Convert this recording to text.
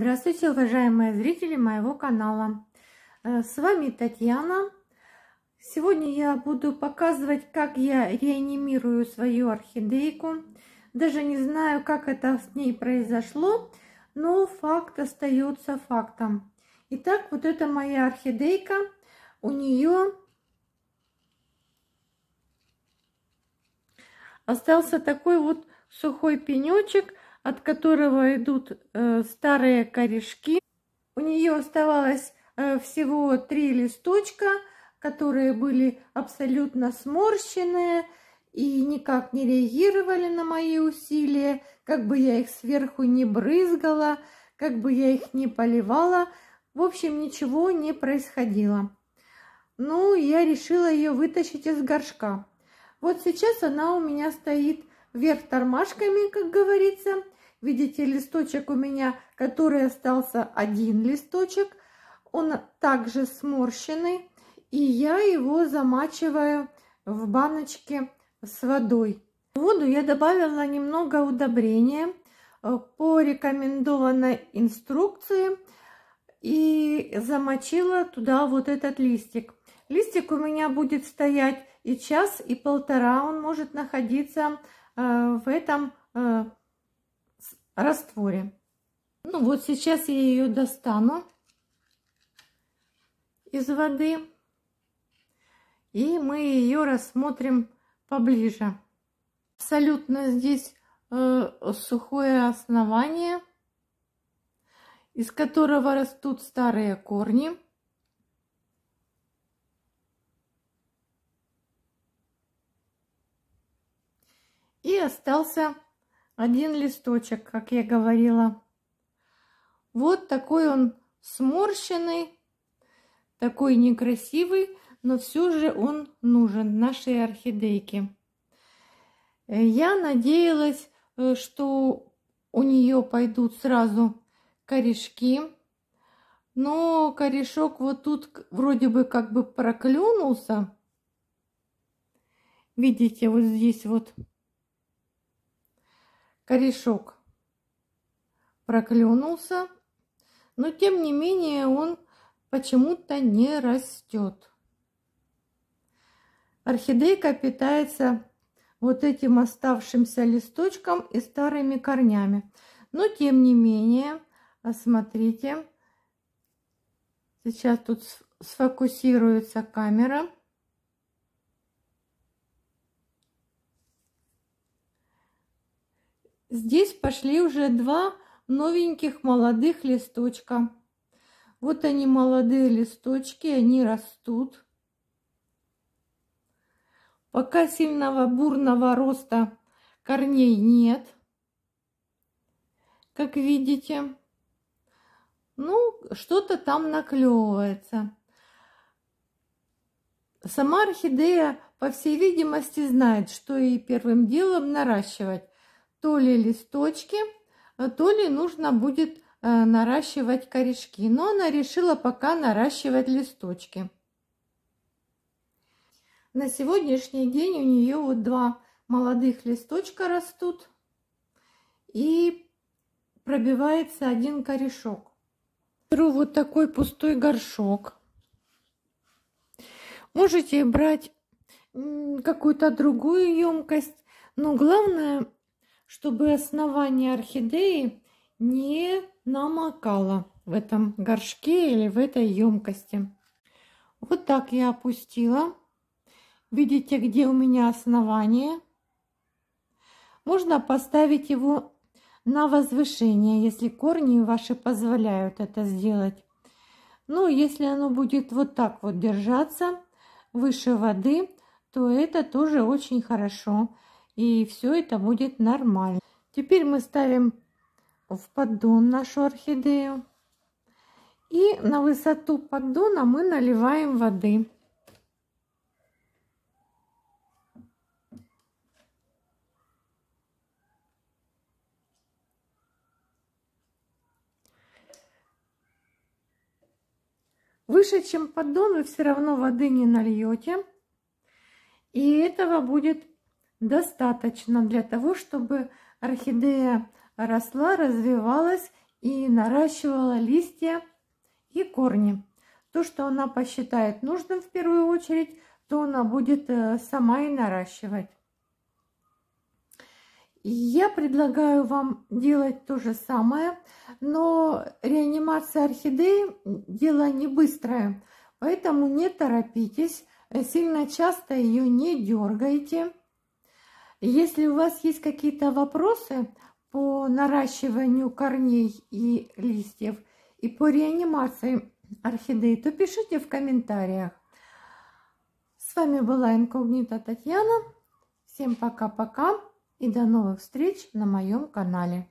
Здравствуйте, уважаемые зрители моего канала. Э, с вами Татьяна. Сегодня я буду показывать, как я реанимирую свою орхидейку. Даже не знаю, как это с ней произошло, но факт остается фактом. Итак, вот это моя орхидейка. У нее остался такой вот сухой пенечек, от которого идут э, старые корешки. У нее оставалось э, всего три листочка, которые были абсолютно сморщенные и никак не реагировали на мои усилия, как бы я их сверху не брызгала, как бы я их не поливала. В общем, ничего не происходило. Ну, я решила ее вытащить из горшка. Вот сейчас она у меня стоит вверх тормашками, как говорится, Видите, листочек у меня, который остался один листочек, он также сморщенный. И я его замачиваю в баночке с водой. В воду я добавила немного удобрения э, по рекомендованной инструкции и замочила туда вот этот листик. Листик у меня будет стоять и час, и полтора. Он может находиться э, в этом э, растворе. Ну вот сейчас я ее достану из воды. И мы ее рассмотрим поближе. Абсолютно здесь э, сухое основание, из которого растут старые корни. И остался один листочек, как я говорила. Вот такой он сморщенный, такой некрасивый, но все же он нужен нашей орхидейке. Э, я надеялась, э, что у нее пойдут сразу корешки, но корешок вот тут вроде бы как бы проклюнулся. Видите, вот здесь вот Корешок проклюнулся, но тем не менее он почему-то не растет. Орхидейка питается вот этим оставшимся листочком и старыми корнями. Но тем не менее, а смотрите, сейчас тут сфокусируется камера – Здесь пошли уже два новеньких молодых листочка. Вот они, молодые листочки, они растут. Пока сильного бурного роста корней нет, как видите. Ну, что-то там наклевывается. Сама орхидея, по всей видимости, знает, что и первым делом наращивать то ли листочки, э, то ли нужно будет э, наращивать корешки. Но она решила пока наращивать листочки. На сегодняшний день у нее вот два молодых листочка растут и пробивается один корешок. Беру вот такой пустой горшок. Можете брать какую-то другую емкость, но главное чтобы основание орхидеи не намокало в этом горшке или в этой емкости. Вот так я опустила. Видите, где у меня основание? Можно поставить его на возвышение, если корни ваши позволяют это сделать. Но ну, если оно будет вот так вот держаться выше воды, то это тоже очень хорошо и все это будет нормально. Теперь мы ставим в поддон нашу орхидею. И на высоту поддона мы наливаем воды. Выше, чем поддон, вы все равно воды не нальете. И этого будет достаточно для того, чтобы орхидея росла, развивалась и наращивала листья и корни. То, что она посчитает нужным в первую очередь, то она будет э, сама и наращивать. Я предлагаю вам делать то же самое, но реанимация орхидеи дело не быстрое, поэтому не торопитесь, э, сильно часто ее не дергайте. Если у вас есть какие-то вопросы по наращиванию корней и листьев и по реанимации орхидей, то пишите в комментариях. С вами была Инкогнита Татьяна. Всем пока-пока и до новых встреч на моем канале.